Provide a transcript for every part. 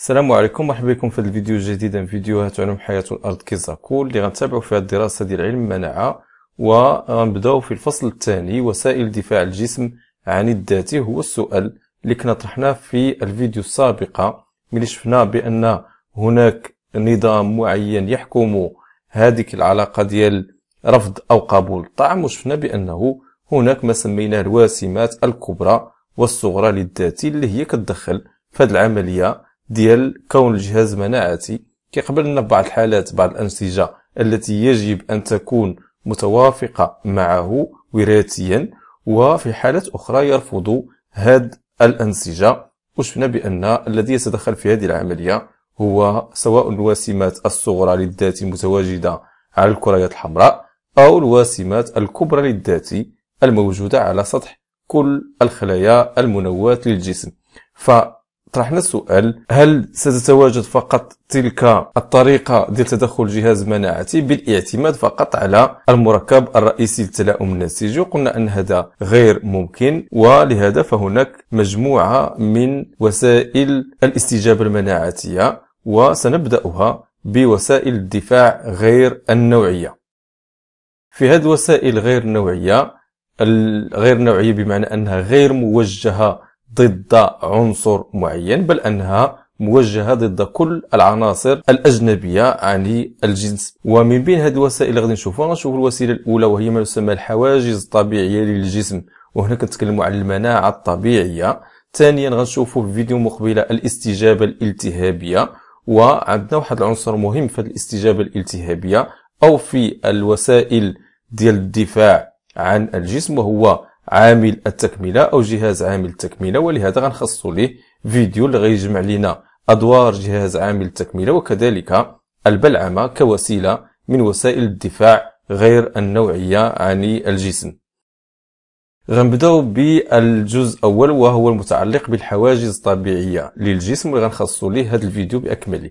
السلام عليكم مرحبا بكم في الفيديو الجديد من فيديوهات علوم الأرض كيزا كيزاكول اللي غنتابعو فيها الدراسة ديال علم المناعة وغنبداو في الفصل الثاني وسائل دفاع الجسم عن الذاتي هو السؤال اللي كنا طرحناه في الفيديو السابقة ملي شفنا بأن هناك نظام معين يحكم هذه العلاقة ديال رفض أو قبول الطعم وشفنا بأنه هناك ما سميناه الواسمات الكبرى والصغرى للذاتي اللي هي كتدخل في هذه العملية ديال كون الجهاز مناعتي كيقبل لنا بعض الحالات بعض الأنسجة التي يجب أن تكون متوافقة معه وراثيا وفي حالات أخرى يرفض هاد الأنسجة وشفنا بأن الذي يتدخل في هذه العملية هو سواء الواسمات الصغرى للذات المتواجدة على الكريات الحمراء أو الواسمات الكبرى للذات الموجودة على سطح كل الخلايا المنواة للجسم ف طرحنا السؤال هل ستتواجد فقط تلك الطريقة ديال تدخل جهاز مناعتي بالاعتماد فقط على المركب الرئيسي للتلاؤم النسيجي وقلنا أن هذا غير ممكن ولهذا فهناك مجموعة من وسائل الاستجابة المناعتية وسنبدأها بوسائل الدفاع غير النوعية في هذه الوسائل غير النوعية غير النوعية بمعنى أنها غير موجهة ضد عنصر معين بل أنها موجهة ضد كل العناصر الأجنبية عن الجنس ومن بين هذه الوسائل اللي غادي نشوفوها غنشوفوا الوسيلة الأولى وهي ما يسمى الحواجز الطبيعية للجسم وهنا كنتكلموا على المناعة الطبيعية ثانيا غنشوفوا في فيديو مقبلة الاستجابة الالتهابية وعندنا واحد العنصر مهم في الاستجابة الالتهابية أو في الوسائل ديال الدفاع عن الجسم وهو عامل التكملة أو جهاز عامل التكملة ولهذا غنخصصوا ليه فيديو اللي غيجمع لنا أدوار جهاز عامل التكملة وكذلك البلعمة كوسيلة من وسائل الدفاع غير النوعية عن الجسم غنبداو بالجزء الاول وهو المتعلق بالحواجز الطبيعيه للجسم اللي غنخصصوا ليه هذا الفيديو باكمله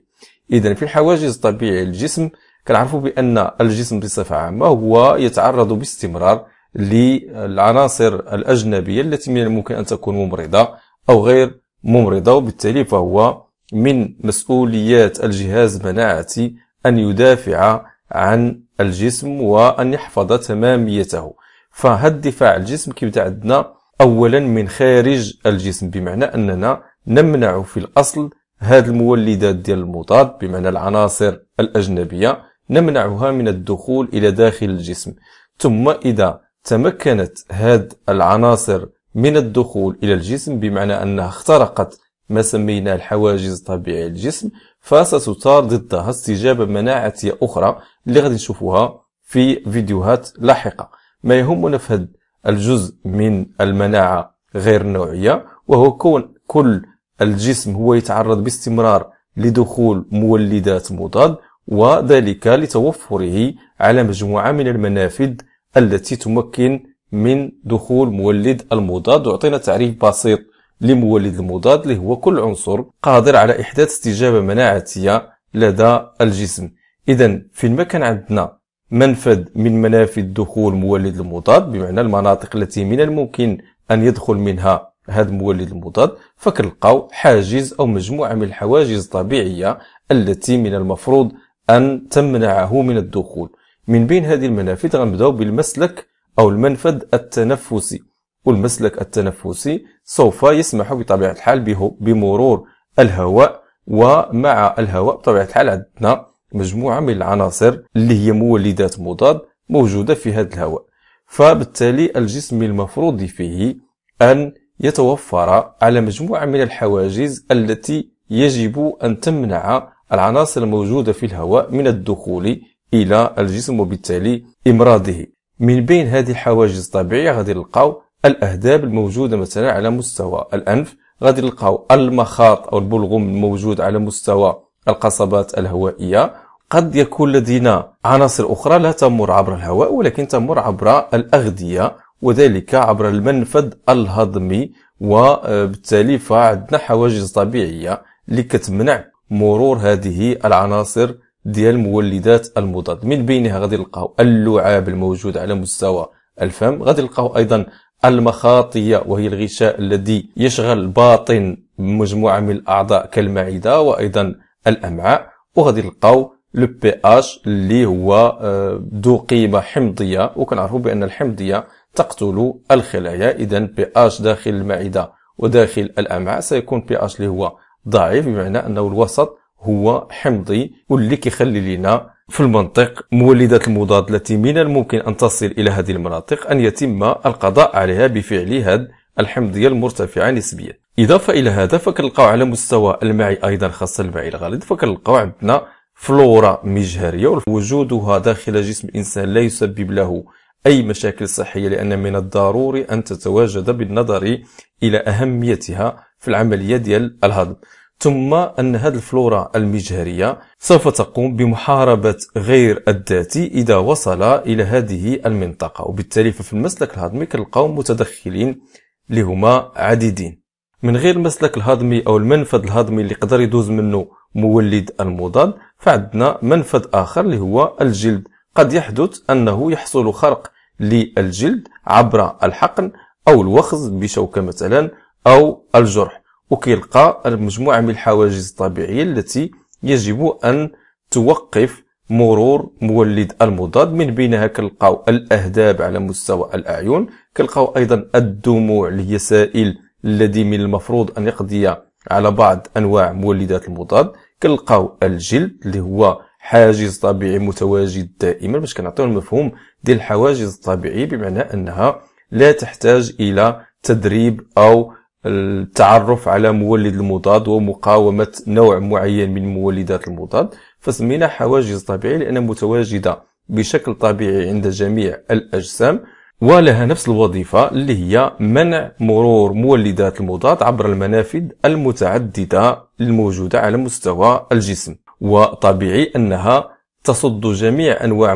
اذا في الحواجز الطبيعيه للجسم كنعرفوا بان الجسم بصفه عامه هو يتعرض باستمرار للعناصر الأجنبية التي من الممكن أن تكون ممرضة أو غير ممرضة وبالتالي فهو من مسؤوليات الجهاز المناعتي أن يدافع عن الجسم وأن يحفظ تماميته فهذا الدفاع الجسم كيبدا عندنا أولا من خارج الجسم بمعنى أننا نمنع في الأصل هذه المولدات ديال المضاد بمعنى العناصر الأجنبية نمنعها من الدخول إلى داخل الجسم ثم إذا تمكنت هاد العناصر من الدخول إلى الجسم بمعنى أنها اخترقت ما سميناه الحواجز الطبيعية للجسم فستثار ضدها استجابة مناعتية أخرى اللي غادي نشوفوها في فيديوهات لاحقة ما يهمنا في هذا الجزء من المناعة غير النوعية وهو كون كل الجسم هو يتعرض باستمرار لدخول مولدات مضاد وذلك لتوفره على مجموعة من المنافذ التي تمكن من دخول مولد المضاد وعطينا تعريف بسيط لمولد المضاد اللي هو كل عنصر قادر على إحداث استجابة مناعتية لدى الجسم إذا فينما كان عندنا منفذ من منافذ دخول مولد المضاد بمعنى المناطق التي من الممكن أن يدخل منها هذا المولد المضاد فكنلقاو حاجز أو مجموعة من الحواجز الطبيعية التي من المفروض أن تمنعه من الدخول من بين هذه المنافذ غنبداو بالمسلك أو المنفذ التنفسي والمسلك التنفسي سوف يسمح بطبيعة الحال بمرور الهواء ومع الهواء بطبيعة الحال عندنا مجموعة من العناصر اللي هي مولدات مضاد موجودة في هذا الهواء فبالتالي الجسم المفروض فيه أن يتوفر على مجموعة من الحواجز التي يجب أن تمنع العناصر الموجودة في الهواء من الدخول الى الجسم وبالتالي امراضه من بين هذه الحواجز الطبيعيه غادي نلقاو الاهداب الموجوده مثلا على مستوى الانف غادي نلقاو المخاط او البلغم الموجود على مستوى القصبات الهوائيه قد يكون لدينا عناصر اخرى لا تمر عبر الهواء ولكن تمر عبر الاغذيه وذلك عبر المنفذ الهضمي وبالتالي فعندنا حواجز طبيعيه اللي كتمنع مرور هذه العناصر ديال مولدات المضاد من بينها غادي نلقاو اللعاب الموجود على مستوى الفم غادي نلقاو ايضا المخاطية وهي الغشاء الذي يشغل باطن مجموعة من الأعضاء كالمعدة وأيضا الأمعاء وغادي نلقاو لو بي اش اللي هو آه، ذو قيمة حمضية وكنعرفوا بأن الحمضية تقتل الخلايا إذا بي اش داخل المعدة وداخل الأمعاء سيكون بي اش اللي هو ضعيف بمعنى أنه الوسط هو حمضي واللي كيخلي لنا في المنطق مولدات المضاد التي من الممكن أن تصل إلى هذه المناطق أن يتم القضاء عليها بفعل هاد الحمضية المرتفعة نسبيا إضافة إلى هذا فكنلقاو على مستوى المعي أيضا خاصة المعي الغليظ فكنلقاو عندنا فلورا مجهرية وجودها داخل جسم الإنسان لا يسبب له أي مشاكل صحية لأن من الضروري أن تتواجد بالنظر إلى أهميتها في العملية ديال الهضم ثم أن هذه الفلورا المجهرية سوف تقوم بمحاربة غير الذاتي إذا وصل إلى هذه المنطقة وبالتالي ففي المسلك الهضمي كنلقاو متدخلين اللي هما عديدين من غير المسلك الهضمي أو المنفذ الهضمي اللي يقدر يدوز منه مولد المضاد فعندنا منفذ آخر اللي هو الجلد قد يحدث أنه يحصل خرق للجلد عبر الحقن أو الوخز بشوكة مثلا أو الجرح وكيلقى المجموعة من الحواجز الطبيعية التي يجب أن توقف مرور مولد المضاد من بينها كنلقاو الاهداب على مستوى الاعين كنلقاو ايضا الدموع اللي هي سائل الذي من المفروض ان يقضي على بعض انواع مولدات المضاد كنلقاو الجلد اللي هو حاجز طبيعي متواجد دائما باش كنعطيو المفهوم ديال الحواجز الطبيعيه بمعنى انها لا تحتاج الى تدريب او التعرف على مولد المضاد ومقاومة نوع معين من مولدات المضاد فسمينا حواجز طبيعي لأنها متواجدة بشكل طبيعي عند جميع الأجسام ولها نفس الوظيفة اللي هي منع مرور مولدات المضاد عبر المنافذ المتعددة الموجودة على مستوى الجسم وطبيعي أنها تصد جميع أنواع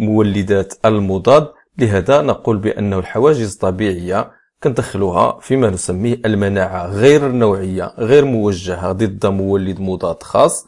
مولدات المضاد لهذا نقول بأن الحواجز الطبيعية كندخلوها فيما نسميه المناعة غير النوعية غير موجهة ضد مولد مضاد خاص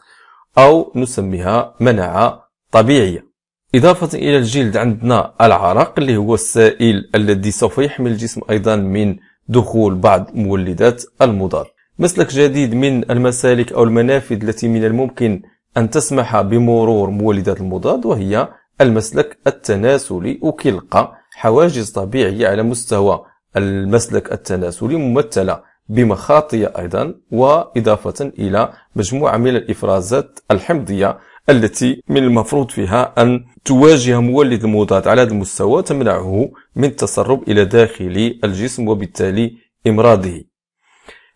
أو نسميها مناعة طبيعية إضافة إلى الجلد عندنا العرق اللي هو السائل الذي سوف يحمي الجسم أيضا من دخول بعض مولدات المضاد مسلك جديد من المسالك أو المنافذ التي من الممكن أن تسمح بمرور مولدات المضاد وهي المسلك التناسلي وكيلقى حواجز طبيعية على مستوى المسلك التناسلي ممثلة بمخاطية أيضا وإضافة إلى مجموعة من الإفرازات الحمضية التي من المفروض فيها أن تواجه مولد المضاد على هذا المستوى تمنعه من التسرب إلى داخل الجسم وبالتالي إمراضه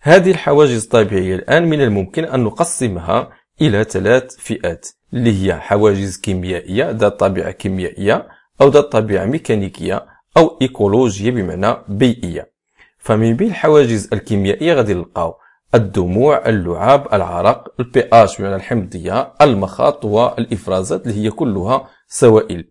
هذه الحواجز الطبيعية الآن من الممكن أن نقسمها إلى ثلاث فئات اللي هي حواجز كيميائية ذات طبيعة كيميائية أو ذات طبيعة ميكانيكية أو إيكولوجية بمعنى بيئية فمن بين الحواجز الكيميائية غادي نلقاو الدموع اللعاب العرق البي اش بمعنى الحمضية المخاط والإفرازات اللي هي كلها سوائل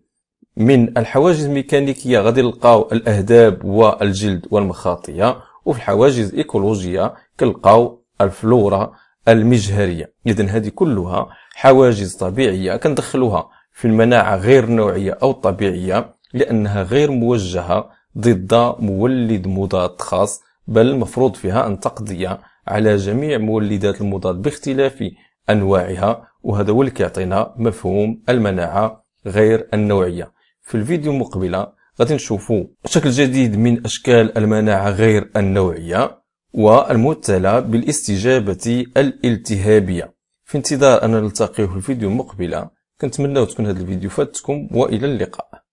من الحواجز الميكانيكية غادي نلقاو الأهداب والجلد والمخاطية وفي الحواجز الإيكولوجية كنلقاو الفلورا المجهرية إذا هذه كلها حواجز طبيعية كندخلوها في المناعة غير نوعية أو طبيعية لأنها غير موجهة ضد مولد مضاد خاص بل المفروض فيها أن تقضي على جميع مولدات المضاد باختلاف أنواعها وهذا هو اللي كيعطينا مفهوم المناعة غير النوعية في الفيديو المقبلة غادي نشوفوا شكل جديد من أشكال المناعة غير النوعية والممثلة بالاستجابة الالتهابية في انتظار أن نلتقيه في الفيديو المقبلة كنتمنى تكون هذا الفيديو فاتكم وإلى اللقاء